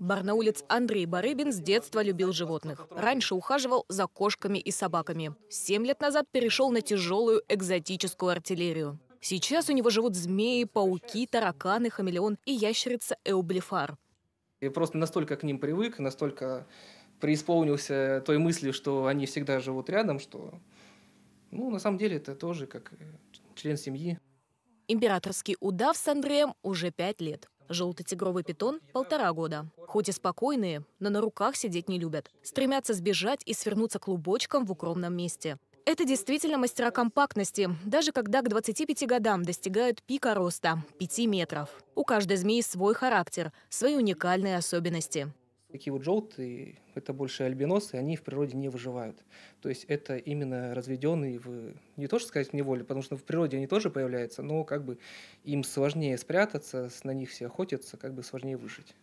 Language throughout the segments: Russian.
Барнаулец Андрей Барыбин с детства любил животных. Раньше ухаживал за кошками и собаками. Семь лет назад перешел на тяжелую экзотическую артиллерию. Сейчас у него живут змеи, пауки, тараканы, хамелеон и ящерица Эублифар. Я просто настолько к ним привык, настолько преисполнился той мыслью, что они всегда живут рядом, что, ну, на самом деле это тоже как член семьи. Императорский удав с Андреем уже пять лет. Желто-тигровый питон – полтора года. Хоть и спокойные, но на руках сидеть не любят. Стремятся сбежать и свернуться клубочком в укромном месте. Это действительно мастера компактности, даже когда к 25 годам достигают пика роста – 5 метров. У каждой змеи свой характер, свои уникальные особенности такие вот желтые, это больше альбиносы, они в природе не выживают. То есть это именно разведенные в, не то что сказать, в неволе, потому что в природе они тоже появляются, но как бы им сложнее спрятаться, на них все охотятся, как бы сложнее выжить.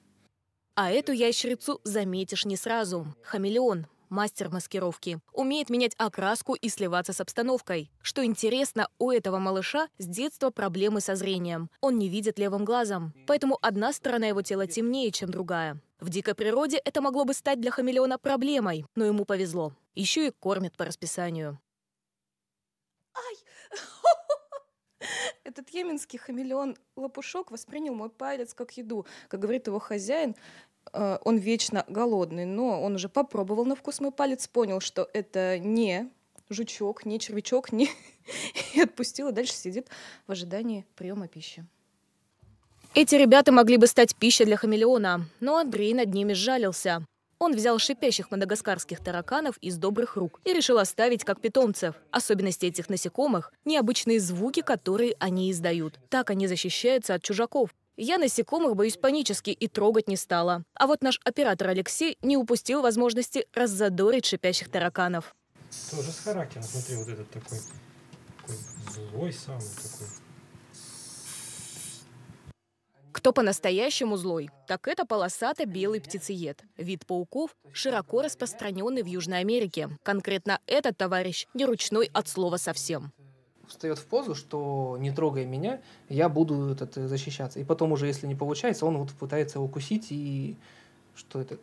А эту ящерицу заметишь не сразу. Хамелеон мастер маскировки. Умеет менять окраску и сливаться с обстановкой. Что интересно, у этого малыша с детства проблемы со зрением. Он не видит левым глазом. Поэтому одна сторона его тела темнее, чем другая. В дикой природе это могло бы стать для хамелеона проблемой, но ему повезло. Еще и кормят по расписанию. Ай! Этот йеменский хамелеон-лопушок воспринял мой палец как еду. Как говорит его хозяин, Э, он вечно голодный, но он уже попробовал на вкус мой палец, понял, что это не жучок, не червячок, не и отпустил, и дальше сидит в ожидании приема пищи. Эти ребята могли бы стать пищей для хамелеона, но Андрей над ними сжалился. Он взял шипящих мадагаскарских тараканов из добрых рук и решил оставить как питомцев. Особенности этих насекомых – необычные звуки, которые они издают. Так они защищаются от чужаков. Я насекомых боюсь панически и трогать не стала. А вот наш оператор Алексей не упустил возможности раззадорить шипящих тараканов. Тоже с характером, смотри, вот этот такой, такой злой самый такой. Кто по-настоящему злой, так это полосато-белый птицеед. Вид пауков широко распространенный в Южной Америке. Конкретно этот товарищ не ручной от слова совсем встает в позу, что не трогай меня, я буду этот, э, защищаться. И потом уже, если не получается, он вот пытается укусить и что этот,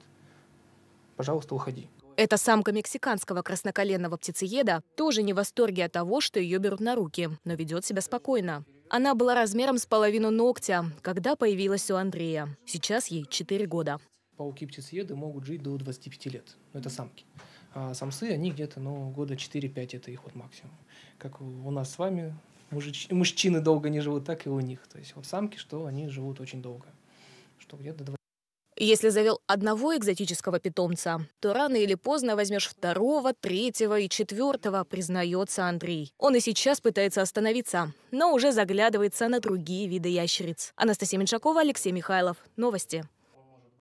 пожалуйста, уходи. Эта самка мексиканского красноколенного птицееда тоже не в восторге от того, что ее берут на руки, но ведет себя спокойно. Она была размером с половину ногтя, когда появилась у Андрея. Сейчас ей 4 года. Пауки-птицееды могут жить до 25 лет. Ну, это самки. А самсы, они где-то, ну, года 4-5 это их вот максимум. Как у нас с вами мужич... мужчины долго не живут, так и у них. То есть вот самки, что они живут очень долго. Что где-то 20 если завел одного экзотического питомца, то рано или поздно возьмешь второго, третьего и четвертого, признается Андрей. Он и сейчас пытается остановиться, но уже заглядывается на другие виды ящериц. Анастасия Меншакова, Алексей Михайлов. Новости.